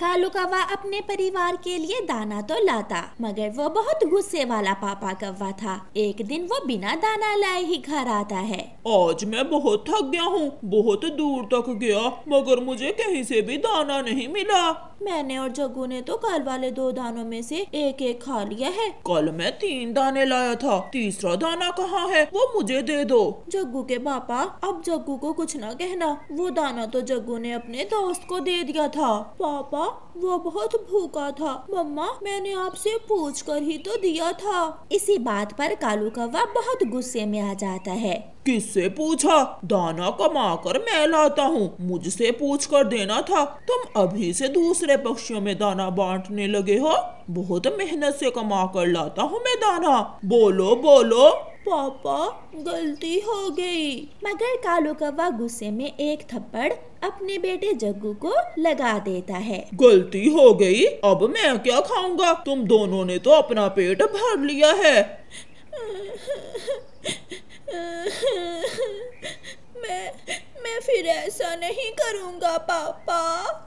कालू कौवा अपने परिवार के लिए दाना तो लाता मगर वो बहुत गुस्से वाला पापा कौवा था एक दिन वो बिना दाना लाए ही घर आता है आज मैं बहुत थक गया हूँ बहुत दूर तक गया मगर मुझे कहीं से भी दाना नहीं मिला मैंने और जग्गू ने तो कल वाले दो दानों में से एक एक खा लिया है कल मैं तीन दाने लाया था तीसरा दाना कहाँ है वो मुझे दे दो जग्गू के पापा अब जग्गू को कुछ ना कहना वो दाना तो जग्गू ने अपने दोस्त को दे दिया था पापा वो बहुत भूखा था मम्मा मैंने आपसे पूछ कर ही तो दिया था इसी बात पर कालू कौवा बहुत गुस्से में आ जाता है किससे पूछा दाना कमा कर मैं लाता हूँ मुझसे पूछ कर देना था तुम अभी से दूसरे पक्षियों में दाना बांटने लगे हो बहुत मेहनत से कमा कर लाता हूँ मैं दाना बोलो बोलो पापा गलती हो गई मगर कालू कौवा गुस्से में एक थप्पड़ अपने बेटे जग्गू को लगा देता है गलती हो गई अब मैं क्या खाऊंगा तुम दोनों ने तो अपना पेट भर लिया है मैं मैं फिर ऐसा नहीं करूंगा पापा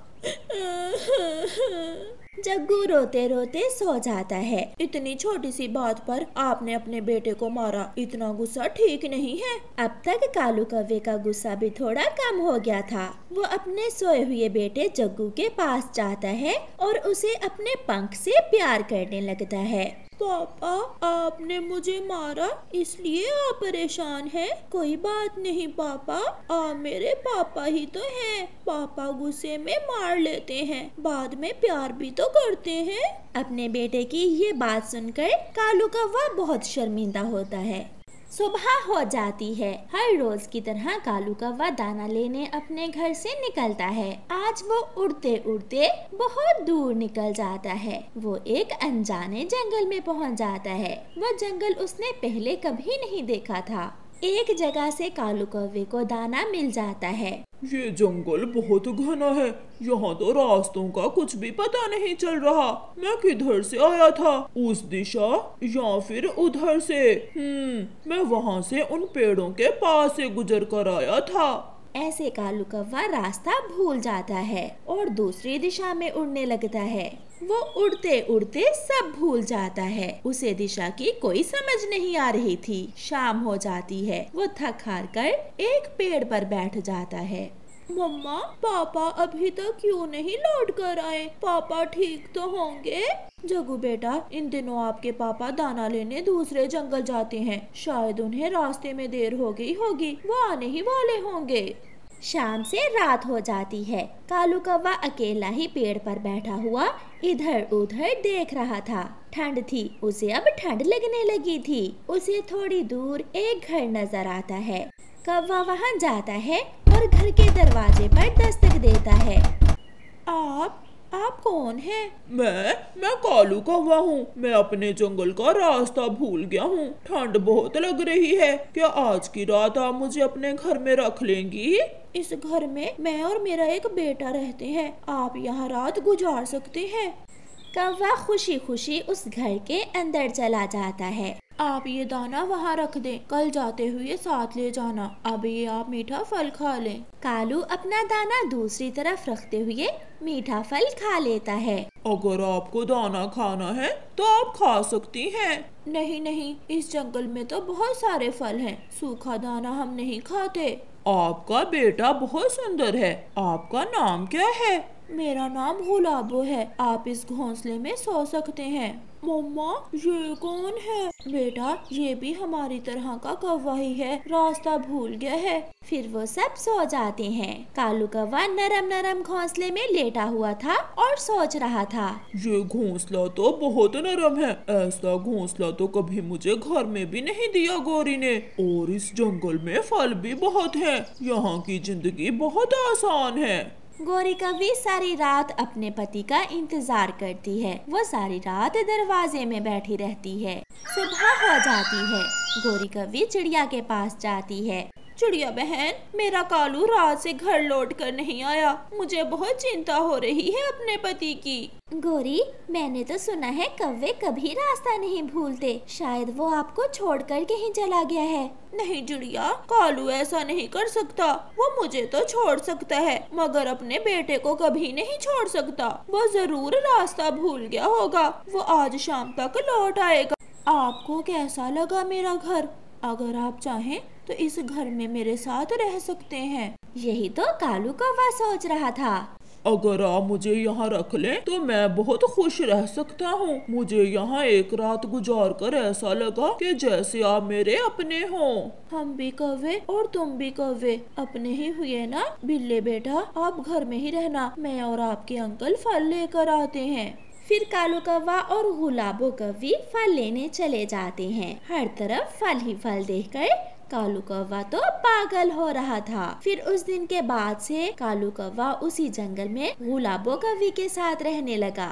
जग्गू रोते रोते सो जाता है इतनी छोटी सी बात पर आपने अपने बेटे को मारा इतना गुस्सा ठीक नहीं है अब तक कालू कव्वे का गुस्सा भी थोड़ा कम हो गया था वो अपने सोए हुए बेटे जग्गू के पास जाता है और उसे अपने पंख से प्यार करने लगता है पापा तो आपने मुझे मारा इसलिए आप परेशान हैं कोई बात नहीं पापा आप मेरे पापा ही तो हैं पापा गुस्से में मार लेते हैं बाद में प्यार भी तो करते हैं अपने बेटे की ये बात सुनकर कालू कौवा बहुत शर्मिंदा होता है सुबह हो जाती है हर रोज की तरह कालू वह दाना लेने अपने घर से निकलता है आज वो उड़ते उड़ते बहुत दूर निकल जाता है वो एक अनजाने जंगल में पहुंच जाता है वह जंगल उसने पहले कभी नहीं देखा था एक जगह से कालू कौवे को दाना मिल जाता है ये जंगल बहुत घना है यहाँ तो रास्तों का कुछ भी पता नहीं चल रहा मैं किधर से आया था उस दिशा या फिर उधर से हम्म मैं वहाँ से उन पेड़ों के पास से गुजर कर आया था ऐसे कालू कौवा रास्ता भूल जाता है और दूसरी दिशा में उड़ने लगता है वो उड़ते उड़ते सब भूल जाता है उसे दिशा की कोई समझ नहीं आ रही थी शाम हो जाती है वो थक हार कर एक पेड़ पर बैठ जाता है मम्मा पापा अभी तक तो क्यों नहीं लौट कर आए पापा ठीक तो होंगे जगू बेटा इन दिनों आपके पापा दाना लेने दूसरे जंगल जाते हैं शायद उन्हें रास्ते में देर हो गई होगी वो आने ही वाले होंगे शाम से रात हो जाती है कालू कौवा अकेला ही पेड़ पर बैठा हुआ इधर उधर देख रहा था ठंड थी उसे अब ठंड लगने लगी थी उसे थोड़ी दूर एक घर नजर आता है कौवा वहाँ जाता है और घर के दरवाजे पर दस्तक देता है आप आप कौन हैं? मैं मैं कालू का हुआ हूँ मैं अपने जंगल का रास्ता भूल गया हूँ ठंड बहुत लग रही है क्या आज की रात आप मुझे अपने घर में रख लेंगी इस घर में मैं और मेरा एक बेटा रहते हैं आप यहाँ रात गुजार सकते हैं कौवा खुशी खुशी उस घर के अंदर चला जाता है आप ये दाना वहाँ रख दें कल जाते हुए साथ ले जाना अब ये आप मीठा फल खा लें कालू अपना दाना दूसरी तरफ रखते हुए मीठा फल खा लेता है अगर आपको दाना खाना है तो आप खा सकती हैं। नहीं नहीं इस जंगल में तो बहुत सारे फल हैं। सूखा दाना हम नहीं खाते आपका बेटा बहुत सुंदर है आपका नाम क्या है मेरा नाम गुलाबो है आप इस घोंसले में सो सकते हैं मम्मा ये कौन है बेटा ये भी हमारी तरह का कौवा ही है रास्ता भूल गया है फिर वो सब सो जाते हैं कालू कौवा नरम नरम घोंसले में लेटा हुआ था और सोच रहा था ये घोंसला तो बहुत नरम है ऐसा घोंसला तो कभी मुझे घर में भी नहीं दिया गौरी ने और इस जंगल में फल भी बहुत है यहाँ की जिंदगी बहुत आसान है गौरी कवि सारी रात अपने पति का इंतजार करती है वो सारी रात दरवाजे में बैठी रहती है सुबह हो जाती है गौरी कवि चिड़िया के पास जाती है चिड़िया बहन मेरा कालू रात से घर लौट कर नहीं आया मुझे बहुत चिंता हो रही है अपने पति की गोरी मैंने तो सुना है कव्वे कभी रास्ता नहीं भूलते शायद वो आपको छोड़कर कहीं चला गया है नहीं चिड़िया कालू ऐसा नहीं कर सकता वो मुझे तो छोड़ सकता है मगर अपने बेटे को कभी नहीं छोड़ सकता वो जरूर रास्ता भूल गया होगा वो आज शाम तक लौट आएगा आपको कैसा लगा मेरा घर अगर आप चाहें तो इस घर में मेरे साथ रह सकते हैं यही तो कालू कौवा सोच रहा था अगर आप मुझे यहाँ रख ले तो मैं बहुत खुश रह सकता हूँ मुझे यहाँ एक रात गुजार कर ऐसा लगा कि जैसे आप मेरे अपने हो हम भी कौवे और तुम भी कौवे अपने ही हुए ना बिल्ले बेटा आप घर में ही रहना मैं और आपके अंकल फल लेकर आते हैं फिर कालू कौवा और गुलाबो कवी फल लेने चले जाते हैं हर तरफ फल ही फल देख कर कालू कौवा तो पागल हो रहा था फिर उस दिन के बाद से कालू कौवा उसी जंगल में गुलाबो कवि के साथ रहने लगा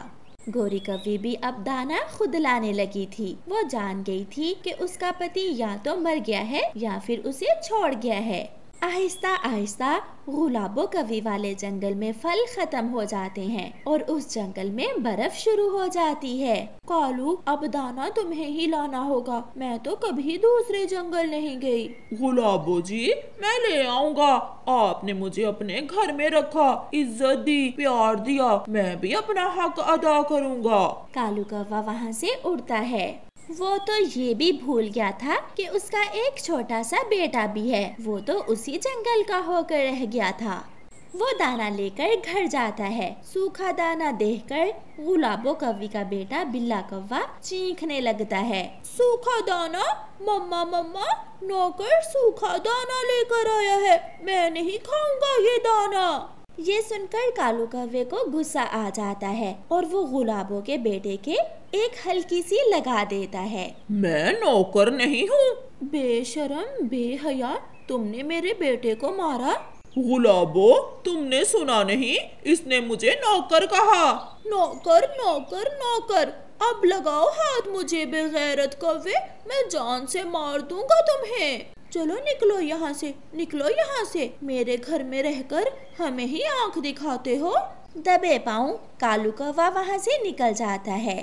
गोरी कवि भी अब दाना खुद लाने लगी थी वो जान गई थी कि उसका पति या तो मर गया है या फिर उसे छोड़ गया है आहिस्ता आहिस्ता गुलाबों कवि वाले जंगल में फल खत्म हो जाते हैं और उस जंगल में बर्फ शुरू हो जाती है कालू अब दाना तुम्हें ही लाना होगा मैं तो कभी दूसरे जंगल नहीं गई गुलाबो जी मैं ले आऊंगा आपने मुझे अपने घर में रखा इज्जत दी प्यार दिया मैं भी अपना हक अदा करूंगा कालू कौवा वहाँ से उड़ता है वो तो ये भी भूल गया था कि उसका एक छोटा सा बेटा भी है वो तो उसी जंगल का होकर रह गया था वो दाना लेकर घर जाता है सूखा दाना देखकर गुलाबो कवि का बेटा बिल्ला कौवा चीखने लगता है सूखा दाना मम्मा मम्मा नौकर सूखा दाना लेकर आया है मैं नहीं खाऊंगा ये दाना ये सुनकर कालू कव्वे को गुस्सा आ जाता है और वो गुलाबों के बेटे के एक हल्की सी लगा देता है मैं नौकर नहीं हूँ बेशरम बेहया तुमने मेरे बेटे को मारा गुलाबो तुमने सुना नहीं इसने मुझे नौकर कहा नौकर नौकर नौकर अब लगाओ हाथ मुझे बेगैरत कव्वे मैं जान से मार दूंगा तुम्हें चलो निकलो यहाँ से निकलो यहाँ से मेरे घर में रहकर हमें ही आंख दिखाते हो दबे पाऊँ कालू कौवा वहाँ से निकल जाता है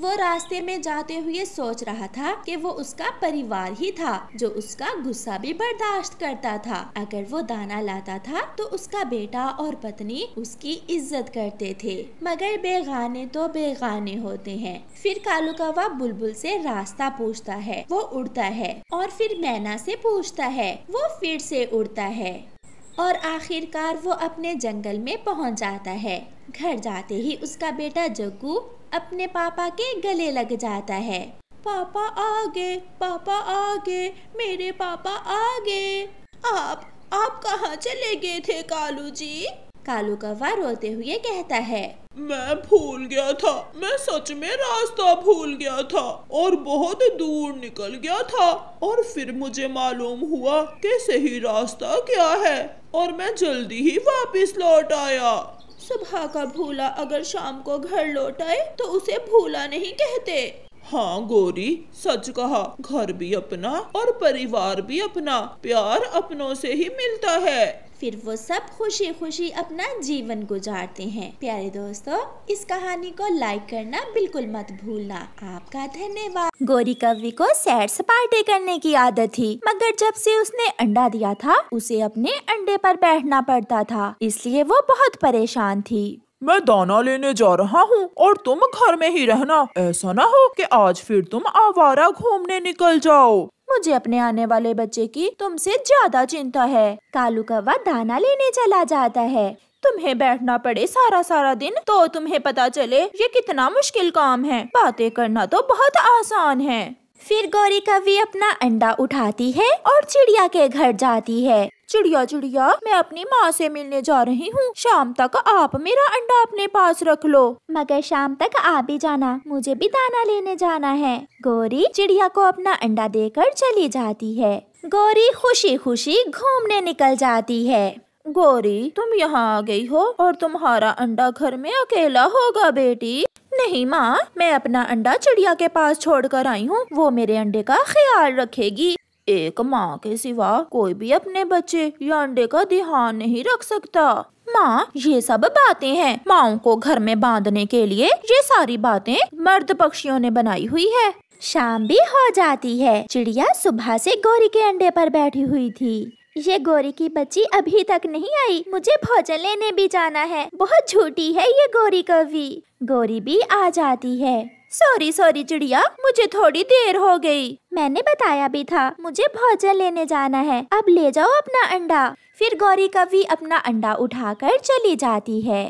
वो रास्ते में जाते हुए सोच रहा था कि वो उसका परिवार ही था जो उसका गुस्सा भी बर्दाश्त करता था अगर वो दाना लाता था तो उसका बेटा और पत्नी उसकी इज्जत करते थे मगर बेगाने तो बेगाने होते हैं फिर कालू कौवा बुलबुल से रास्ता पूछता है वो उड़ता है और फिर मैना से पूछता है वो फिर से उड़ता है और आखिरकार वो अपने जंगल में पहुंच जाता है घर जाते ही उसका बेटा जग्गू अपने पापा के गले लग जाता है पापा आगे पापा आगे मेरे पापा आगे आप आप कहाँ चले गए थे कालू जी कालू कौवा रोते हुए कहता है मैं भूल गया था मैं सच में रास्ता भूल गया था और बहुत दूर निकल गया था और फिर मुझे मालूम हुआ कि सही रास्ता क्या है और मैं जल्दी ही वापस लौट आया सुबह का भूला अगर शाम को घर लौट आए तो उसे भूला नहीं कहते हाँ गोरी सच कहा घर भी अपना और परिवार भी अपना प्यार अपनों से ही मिलता है फिर वो सब खुशी खुशी अपना जीवन गुजारते हैं प्यारे दोस्तों इस कहानी को लाइक करना बिल्कुल मत भूलना आपका धन्यवाद गौरी कवि को सैर सपाटे करने की आदत थी मगर जब से उसने अंडा दिया था उसे अपने अंडे पर बैठना पड़ता था इसलिए वो बहुत परेशान थी मैं दाना लेने जा रहा हूँ और तुम घर में ही रहना ऐसा ना हो कि आज फिर तुम आवारा घूमने निकल जाओ मुझे अपने आने वाले बच्चे की तुमसे ज्यादा चिंता है कालू कौवा दाना लेने चला जाता है तुम्हें बैठना पड़े सारा सारा दिन तो तुम्हें पता चले ये कितना मुश्किल काम है बातें करना तो बहुत आसान है फिर गौरी कवि अपना अंडा उठाती है और चिड़िया के घर जाती है चिड़िया चिड़िया मैं अपनी माँ से मिलने जा रही हूँ शाम तक आप मेरा अंडा अपने पास रख लो मगर शाम तक आ भी जाना मुझे भी दाना लेने जाना है गौरी चिड़िया को अपना अंडा देकर चली जाती है गौरी खुशी खुशी घूमने निकल जाती है गौरी तुम यहाँ आ गई हो और तुम्हारा अंडा घर में अकेला होगा बेटी नहीं माँ मैं अपना अंडा चिड़िया के पास छोड़ कर आई हूँ वो मेरे अंडे का ख्याल रखेगी एक माँ के सिवा कोई भी अपने बच्चे या अंडे का ध्यान नहीं रख सकता माँ ये सब बातें हैं माओ को घर में बांधने के लिए ये सारी बातें मर्द पक्षियों ने बनाई हुई है शाम भी हो जाती है चिड़िया सुबह से गौरी के अंडे पर बैठी हुई थी ये गौरी की बच्ची अभी तक नहीं आई मुझे भोजन लेने भी जाना है बहुत झूठी है ये गौरी कवि गौरी भी आ जाती है सॉरी सॉरी चिड़िया मुझे थोड़ी देर हो गई मैंने बताया भी था मुझे भोजन लेने जाना है अब ले जाओ अपना अंडा फिर गौरी कवि अपना अंडा उठाकर चली जाती है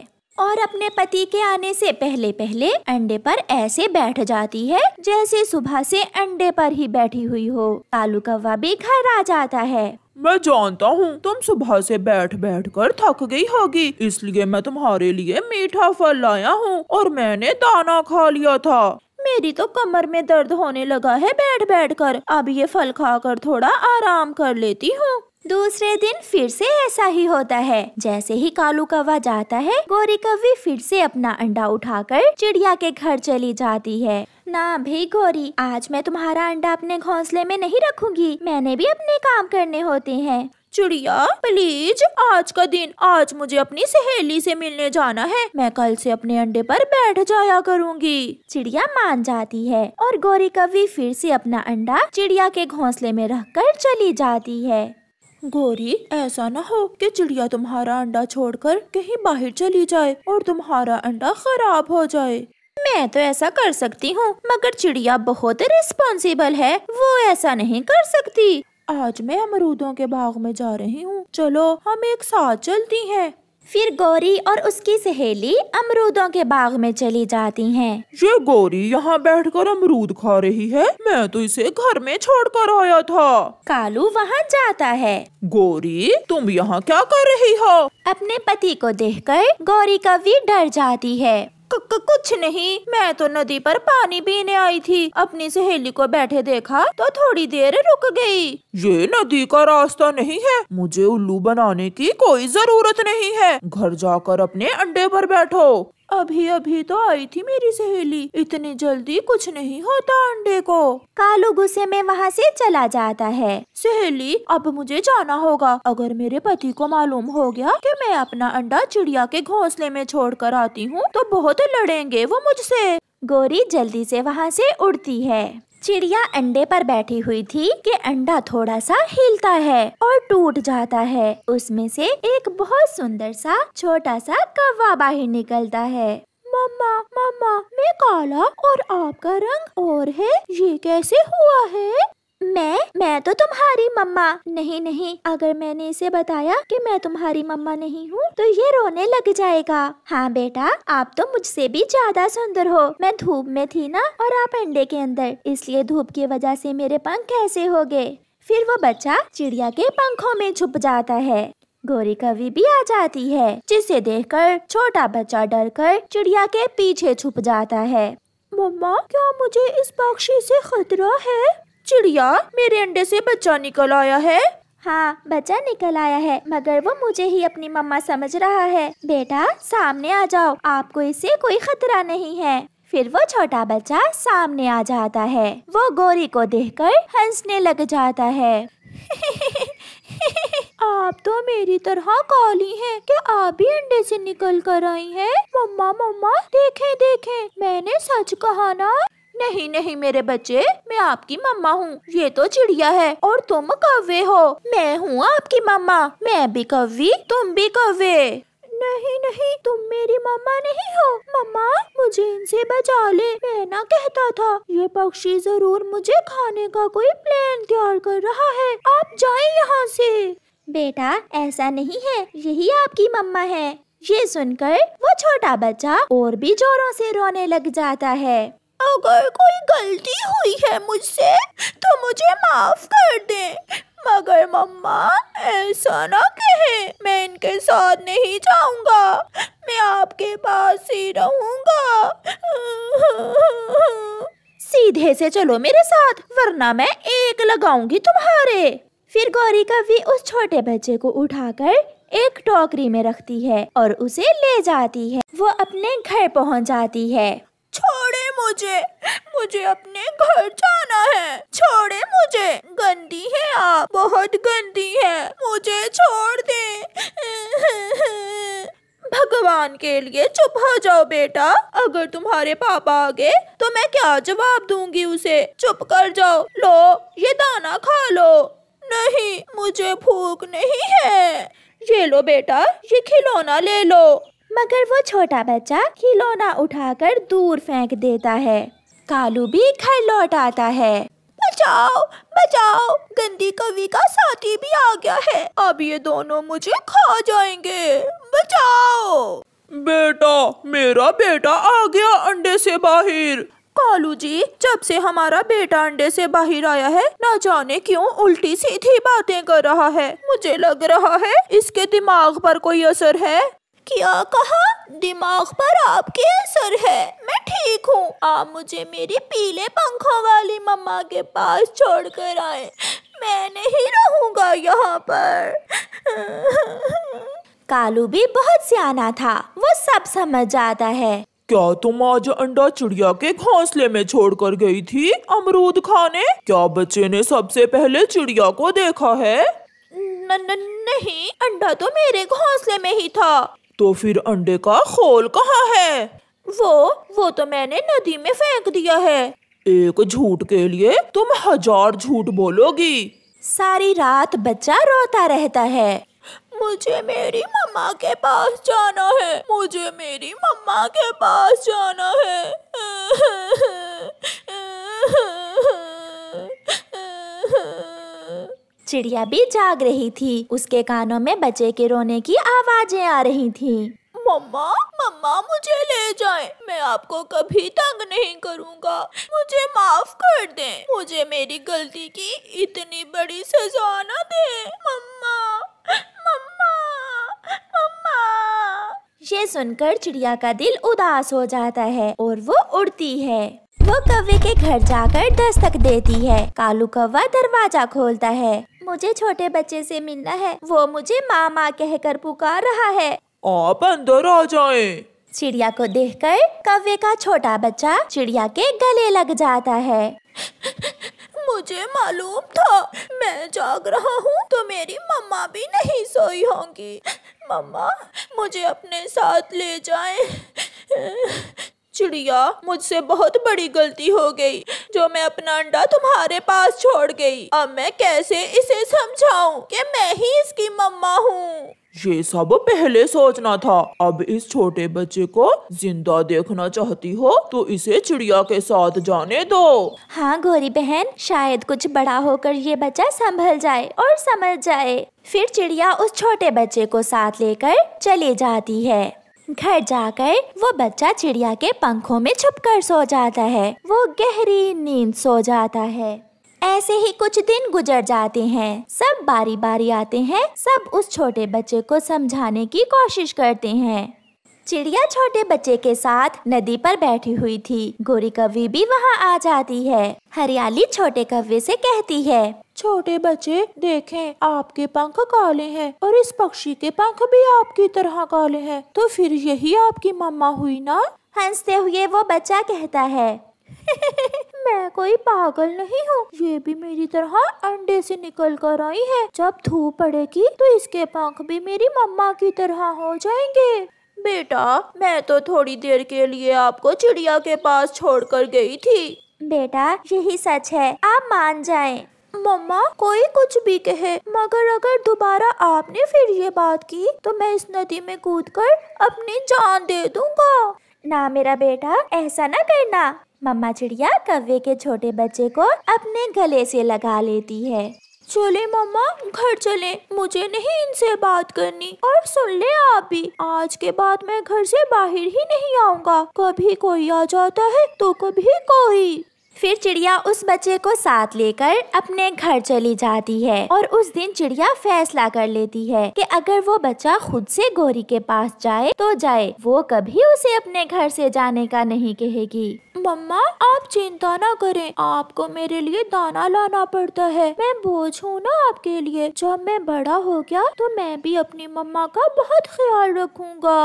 और अपने पति के आने से पहले पहले अंडे पर ऐसे बैठ जाती है जैसे सुबह से अंडे पर ही बैठी हुई हो कालू कौवा भी घर आ जाता है मैं जानता हूँ तुम सुबह से बैठ बैठ कर थक गई होगी इसलिए मैं तुम्हारे लिए मीठा फल लाया हूँ और मैंने दाना खा लिया था मेरी तो कमर में दर्द होने लगा है बैठ बैठ कर अब ये फल खाकर थोड़ा आराम कर लेती हूँ दूसरे दिन फिर से ऐसा ही होता है जैसे ही कालू कौवा जाता है गोरी कौवी फिर से अपना अंडा उठाकर चिड़िया के घर चली जाती है ना भी गोरी आज मैं तुम्हारा अंडा अपने घोंसले में नहीं रखूंगी मैंने भी अपने काम करने होते हैं चिड़िया प्लीज आज का दिन आज मुझे अपनी सहेली से मिलने जाना है मैं कल से अपने अंडे पर बैठ जाया करूंगी चिड़िया मान जाती है और गौरी कवि फिर से अपना अंडा चिड़िया के घोंसले में रखकर चली जाती है गोरी ऐसा ना हो कि चिड़िया तुम्हारा अंडा छोड़कर कहीं बाहर चली जाए और तुम्हारा अंडा खराब हो जाए मैं तो ऐसा कर सकती हूँ मगर चिड़िया बहुत रिस्पॉन्सिबल है वो ऐसा नहीं कर सकती आज मैं अमरूदों के बाग में जा रही हूँ चलो हम एक साथ चलती हैं फिर गौरी और उसकी सहेली अमरूदों के बाग में चली जाती हैं। ये गौरी यहाँ बैठकर अमरूद खा रही है मैं तो इसे घर में छोड़कर आया था कालू वहाँ जाता है गौरी तुम यहाँ क्या कर रही हो अपने पति को देखकर गौरी कवि डर जाती है कुछ नहीं मैं तो नदी पर पानी पीने आई थी अपनी सहेली को बैठे देखा तो थोड़ी देर रुक गई ये नदी का रास्ता नहीं है मुझे उल्लू बनाने की कोई जरूरत नहीं है घर जाकर अपने अंडे पर बैठो अभी अभी तो आई थी मेरी सहेली इतनी जल्दी कुछ नहीं होता अंडे को कालू गुस्से में वहाँ से चला जाता है सहेली अब मुझे जाना होगा अगर मेरे पति को मालूम हो गया कि मैं अपना अंडा चिड़िया के घोंसले में छोड़ कर आती हूँ तो बहुत लड़ेंगे वो मुझसे गोरी जल्दी से वहाँ से उड़ती है चिड़िया अंडे पर बैठी हुई थी कि अंडा थोड़ा सा हिलता है और टूट जाता है उसमें से एक बहुत सुंदर सा छोटा सा कौवा बाहर निकलता है मम्मा मम्मा मैं काला और आपका रंग और है ये कैसे हुआ है मैं मैं तो तुम्हारी मम्मा नहीं नहीं अगर मैंने इसे बताया कि मैं तुम्हारी मम्मा नहीं हूँ तो ये रोने लग जाएगा हाँ बेटा आप तो मुझसे भी ज्यादा सुंदर हो मैं धूप में थी ना और आप अंडे के अंदर इसलिए धूप की वजह से मेरे पंख कैसे हो गए फिर वो बच्चा चिड़िया के पंखों में छुप जाता है गोरी कवि भी आ जाती है जिसे देखकर छोटा बच्चा डर कर चिड़िया के पीछे छुप जाता है मम्मा क्या मुझे इस पक्षी से खतरा है चिड़िया मेरे अंडे से बच्चा निकल आया है हाँ बच्चा निकल आया है मगर वो मुझे ही अपनी मम्मा समझ रहा है बेटा सामने आ जाओ आपको इससे कोई खतरा नहीं है फिर वो छोटा बच्चा सामने आ जाता है वो गोरी को देखकर हंसने लग जाता है आप तो मेरी तरह काली हैं क्या आप भी अंडे से निकल कर आई हैं मम्मा मम्मा देखें देखें मैंने सच कहा ना नहीं नहीं मेरे बच्चे मैं आपकी मम्मा हूँ ये तो चिड़िया है और तुम कव्वे हो मैं हूँ आपकी मम्मा मैं भी कौवी तुम भी कव्वे नहीं नहीं तुम मेरी मम्मा नहीं हो मम्मा मुझे इनसे बचा ले मैं ना कहता था ये पक्षी जरूर मुझे खाने का कोई प्लान तैयार कर रहा है आप जाए यहाँ से बेटा ऐसा नहीं है यही आपकी मम्मा है ये सुनकर वो छोटा बच्चा और भी जोरों से रोने लग जाता है अगर कोई गलती हुई है मुझसे तो मुझे माफ कर दें मगर मम्मा ऐसा ना कहे मैं इनके साथ नहीं जाऊंगा मैं आपके पास ही रहूंगा सीधे से चलो मेरे साथ वरना मैं एक लगाऊंगी तुम्हारे फिर गौरी कवि उस छोटे बच्चे को उठाकर एक टोकरी में रखती है और उसे ले जाती है वो अपने घर पहुंच जाती है छोड़ मुझे मुझे अपने घर जाना है छोड़े मुझे गंदी है आप बहुत गंदी है मुझे छोड़ दे भगवान के लिए चुप हो जाओ बेटा अगर तुम्हारे पापा आ गए तो मैं क्या जवाब दूंगी उसे चुप कर जाओ लो ये दाना खा लो नहीं मुझे भूख नहीं है ये लो बेटा ये खिलौना ले लो मगर वो छोटा बच्चा खिलौना उठाकर दूर फेंक देता है कालू भी घर लौट आता है बचाओ बचाओ गंदी कवि का साथी भी आ गया है अब ये दोनों मुझे खा जाएंगे बचाओ बेटा मेरा बेटा आ गया अंडे से बाहर कालू जी जब से हमारा बेटा अंडे से बाहर आया है ना जाने क्यों उल्टी सीधी बातें कर रहा है मुझे लग रहा है इसके दिमाग पर कोई असर है क्या कहा दिमाग पर आपके असर है मैं ठीक हूँ आप मुझे मेरी पीले पंखों वाली मम्मा के पास छोड़ कर आए मैं नहीं रहूँगा यहाँ पर कालू भी बहुत सियाना था वो सब समझ जाता है क्या तुम आज अंडा चिड़िया के घोंसले में छोड़कर गई थी अमरूद खाने क्या बच्चे ने सबसे पहले चिड़िया को देखा है न, न, नहीं अंडा तो मेरे घोंसले में ही था तो फिर अंडे का खोल कहाँ है वो वो तो मैंने नदी में फेंक दिया है एक झूठ के लिए तुम हजार झूठ बोलोगी सारी रात बच्चा रोता रहता है मुझे मेरी मम्मा के पास जाना है मुझे मेरी मम्मा के पास जाना है चिड़िया भी जाग रही थी उसके कानों में बच्चे के रोने की आवाजें आ रही थी मम्मा मम्मा मुझे ले जाए मैं आपको कभी तंग नहीं करूँगा मुझे माफ कर दे मुझे मेरी गलती की इतनी बड़ी सजा न दे मम्मा मम्मा मम्मा ये सुनकर चिड़िया का दिल उदास हो जाता है और वो उड़ती है वो कव्वे के घर जाकर दस्तक देती है कालू कौवा दरवाजा खोलता है मुझे छोटे बच्चे से मिलना है वो मुझे माँ माँ कहकर पुकार रहा है आप अंदर आ जाए चिड़िया को देखकर कव्वे का छोटा बच्चा चिड़िया के गले लग जाता है मुझे मालूम था मैं जाग रहा हूँ तो मेरी मम्मा भी नहीं सोई होंगी मम्मा मुझे अपने साथ ले जाएं चिड़िया मुझसे बहुत बड़ी गलती हो गई जो मैं अपना अंडा तुम्हारे पास छोड़ गई अब मैं कैसे इसे समझाऊं कि मैं ही इसकी मम्मा हूँ ये सब पहले सोचना था अब इस छोटे बच्चे को जिंदा देखना चाहती हो तो इसे चिड़िया के साथ जाने दो हाँ गोरी बहन शायद कुछ बड़ा होकर ये बच्चा संभल जाए और समझ जाए फिर चिड़िया उस छोटे बच्चे को साथ लेकर चली जाती है घर जाकर वो बच्चा चिड़िया के पंखों में छुपकर सो जाता है वो गहरी नींद सो जाता है ऐसे ही कुछ दिन गुजर जाते हैं सब बारी बारी आते हैं सब उस छोटे बच्चे को समझाने की कोशिश करते हैं चिड़िया छोटे बच्चे के साथ नदी पर बैठी हुई थी गोरी कवि भी वहाँ आ जाती है हरियाली छोटे कव्वे से कहती है छोटे बच्चे देखें आपके पंख काले हैं और इस पक्षी के पंख भी आपकी तरह काले हैं तो फिर यही आपकी मम्मा हुई ना हंसते हुए वो बच्चा कहता है मैं कोई पागल नहीं हूँ ये भी मेरी तरह अंडे से निकल कर आई है जब धूप पड़ेगी तो इसके पंख भी मेरी मम्मा की तरह हो जाएंगे बेटा मैं तो थोड़ी देर के लिए आपको चिड़िया के पास छोड़कर गई थी बेटा यही सच है आप मान जाएं। मम्मा कोई कुछ भी कहे मगर अगर दोबारा आपने फिर ये बात की तो मैं इस नदी में कूद कर अपनी जान दे दूंगा ना मेरा बेटा ऐसा ना करना मम्मा चिड़िया कव्वे के छोटे बच्चे को अपने गले से लगा लेती है चले मम्मा घर चले मुझे नहीं इनसे बात करनी और सुन ले आप भी आज के बाद मैं घर से बाहर ही नहीं आऊँगा कभी कोई आ जाता है तो कभी कोई फिर चिड़िया उस बच्चे को साथ लेकर अपने घर चली जाती है और उस दिन चिड़िया फैसला कर लेती है कि अगर वो बच्चा खुद से गौरी के पास जाए तो जाए वो कभी उसे अपने घर से जाने का नहीं कहेगी मम्मा आप चिंता ना करें आपको मेरे लिए दाना लाना पड़ता है मैं बोझ हूँ ना आपके लिए जब मैं बड़ा हो गया तो मैं भी अपनी मम्मा का बहुत ख्याल रखूंगा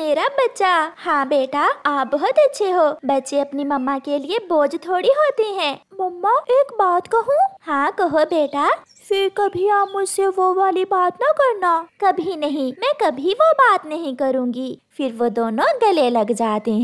मेरा बच्चा हाँ बेटा आप बहुत अच्छे हो बच्चे अपनी मम्मा के लिए बोझ थोड़ी होती हैं मम्मा एक बात कहूँ हाँ कहो बेटा फिर कभी आप मुझसे वो वाली बात ना करना कभी नहीं मैं कभी वो बात नहीं करूँगी फिर वो दोनों गले लग जाते हैं